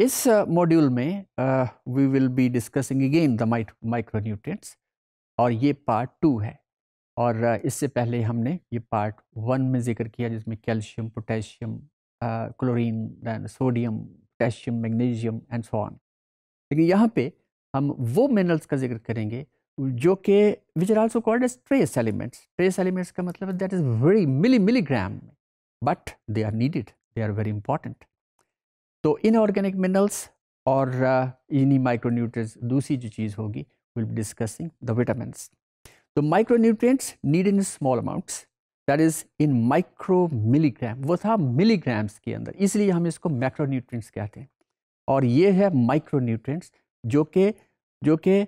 इस मॉड्यूल में we will be discussing again the micronutrients और ये पार्ट टू है और इससे पहले हमने ये पार्ट वन में जिक्र किया जिसमें calcium potassium chlorine then sodium potassium magnesium and so on लेकिन यहाँ पे हम वो मिनरल्स का जिक्र करेंगे जो कि which are also called as trace elements trace elements का मतलब that is very milli milligram but they are needed they are very important तो इनऑर्गेनिक मिनरल्स और uh, इन्हीं माइक्रोन्यूट्रिएंट्स दूसरी जो चीज़ होगी will be discussing the vitamin तो micronutrients need in small amounts that is in micro milligram वो था मिलीग्राम्स के अंदर इसलिए हम इसको न्यूट्रेंट्स कहते हैं और ये है माइक्रोन्यूट्रिएंट्स जो के जो कि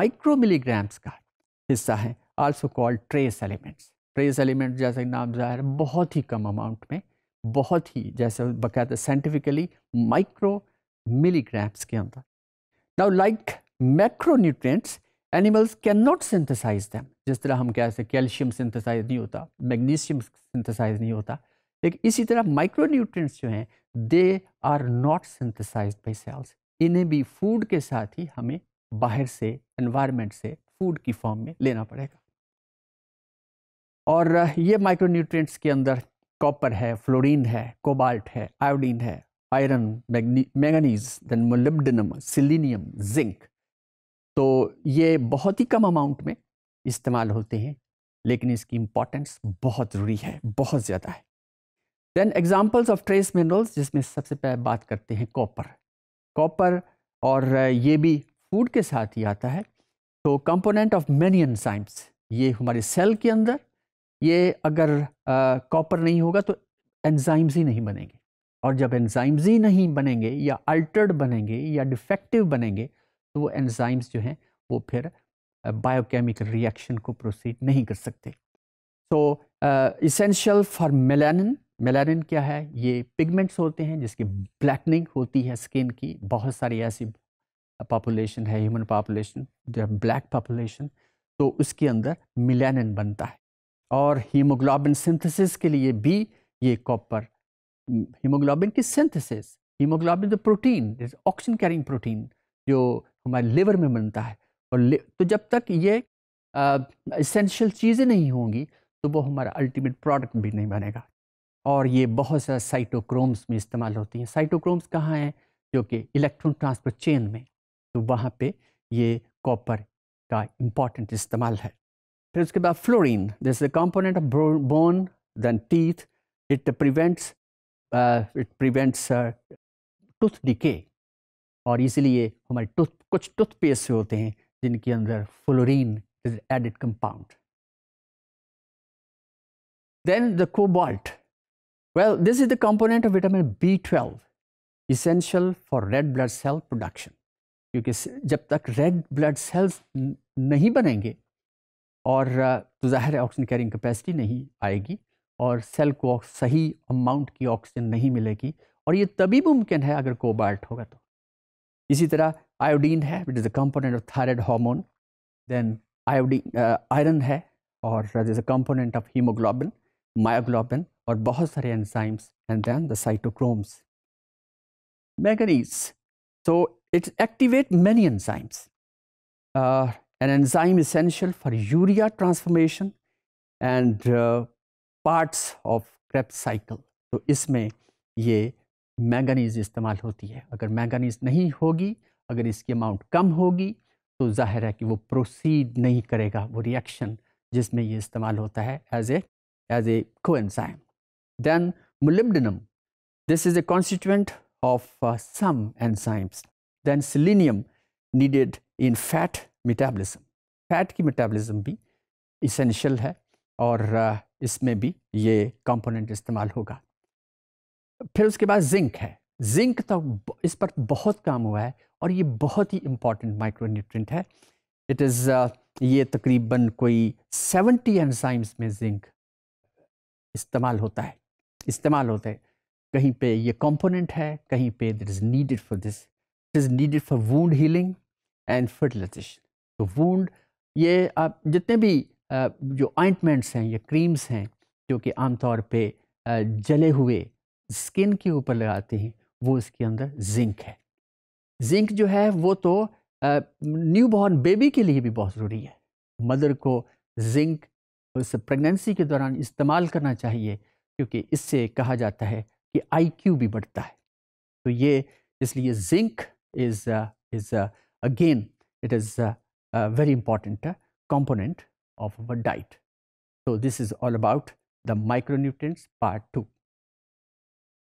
माइक्रो मिलीग्राम्स का हिस्सा है also called trace elements trace element जैसे नाम जाहिर बहुत ही कम अमाउंट में बहुत ही जैसे बकायदे साइंटिफिकली माइक्रो मिलीग्राम्स के अंदर now like macronutrients animals can not synthesise them जिस तरह हम कहते हैं कैल्शियम सिंथेसाइज नहीं होता मैग्नीशियम सिंथेसाइज नहीं होता लेकिन इसी तरह माइक्रो न्यूट्रिएंट्स जो हैं they are not synthesise by cells इन्हें भी फूड के साथ ही हमें बाहर से एनवायरनमेंट से फूड की फॉर्म में लेना पड़ेगा और ये माइक्रो न्यूट्रिएंट्स के अंदर कॉपर है फ्लोरीन है कोबाल्ट है आयोडीन है iron manganese then molybdenum selenium zinc तो ये बहुत ही कम अमाउंट में इस्तेमाल होते हैं लेकिन इसकी इम्पोर्टेंस बहुत ज़रूरी है बहुत ज़्यादा है then examples of trace minerals जिसमें सबसे पहले बात करते हैं कॉपर कॉपर और ये भी फूड के साथ ही आता है तो कंपोनेंट ऑफ मैनी एंजाइम्स ये हमारे सेल के अंदर ये अगर कॉपर नहीं होगा तो एंजाइम्स ही नहीं बनेंगे और जब एंजाइम्स ही नहीं बनेंगे या अल्टर्ड बनेंगे या डिफेक्टिव बनेंगे तो वो एंजाइम्स जो हैं वो फिर बायोकेमिकल रिएक्शन को प्रोसीड नहीं कर सकते तो इसेंशियल फॉर मेलानिन मेलानिन क्या है ये पिगमेंट्स होते हैं जिसकी ब्लैकनिंग होती है स्किन की बहुत सारी ऐसी पॉपुलेशन है ह्यूमन पॉपुलेशन ब्लैक पॉपुलेशन तो उसके अंदर मिलानिन बनता है और हीमोग्लोबिन सिंथेसिस के लिए भी ये कॉपर हीमोग्लोबिन की synthesis haemoglobin the protein oxygen carrying protein जो हमारे लिवर में बनता है और तो जब तक ये इसेंशियल चीज़ें नहीं होंगी तो वो हमारा अल्टीमेट प्रोडक्ट भी नहीं बनेगा और ये बहुत सारा साइटोक्रोम्स में इस्तेमाल होती हैं साइटोक्रोम्स कहाँ हैं जो कि इलेक्ट्रॉन ट्रांसफर चेन में तो वहाँ पे ये कॉपर का इम्पॉर्टेंट इस्तेमाल है Then let's about fluorine. This is a component of bone, then teeth. It prevents, uh, it prevents uh, tooth decay. Or easily, our tooth, kuch toothpaste hote hain, jinke andar fluorine is added compound. Then the cobalt. Well, this is the component of vitamin B12, essential for red blood cell production. Because jab tak red blood cells nahi banenge, और तो ज़ाहिर है oxygen carrying capacity नहीं आएगी और cell को सही amount की ऑक्सीजन नहीं मिलेगी और ये तभी मुमकिन है अगर कोबाल्ट होगा तो इसी तरह आयोडीन है it is a component of thyroid hormone then iodine iron है और that is a component of haemoglobin myoglobin और बहुत सारे enzymes and then the cytochromes manganese so it's activate many enzymes an enzyme essential for urea transformation and uh, parts of Krebs cycle तो इसमें ये manganese इस्तेमाल होती है अगर मैंगनीज़ नहीं होगी अगर इसकी अमाउंट कम होगी तो जाहिर है कि वो प्रोसीड नहीं करेगा वो रिएक्शन जिसमें ये इस्तेमाल होता है as a as a coenzyme then molybdenum this is a constituent of some enzymes then selenium needed in fat metabolism fat की मेटाबॉलिज्म भी इसेंशियल है और uh, इसमें भी ये कंपोनेंट इस्तेमाल होगा फिर उसके बाद जिंक है जिंक तो इस पर बहुत काम हुआ है और ये बहुत ही इम्पॉर्टेंट माइक्रो है इट इज़ uh, ये तकरीबन कोई सेवेंटी एनजाइम्स में जिंक इस्तेमाल होता है इस्तेमाल होता है कहीं पे ये कंपोनेंट है कहीं पे that is needed for this it is needed for wound healing and fertilisation तो वूंड ये आप जितने भी जो आइंटमेंट्स हैं या क्रीम्स हैं जो कि आमतौर पे जले हुए स्किन के ऊपर लगाते हैं वो इसके अंदर जिंक है जिंक जो है वो तो न्यू बॉर्न बेबी के लिए भी बहुत ज़रूरी है मदर को जिंक उस प्रेगनेंसी के दौरान इस्तेमाल करना चाहिए क्योंकि इससे कहा जाता है कि आईक्यू भी बढ़ता है तो ये इसलिए zinc is is again it is uh, very important uh, component of our diet. So this is all about the micronutrients part 2.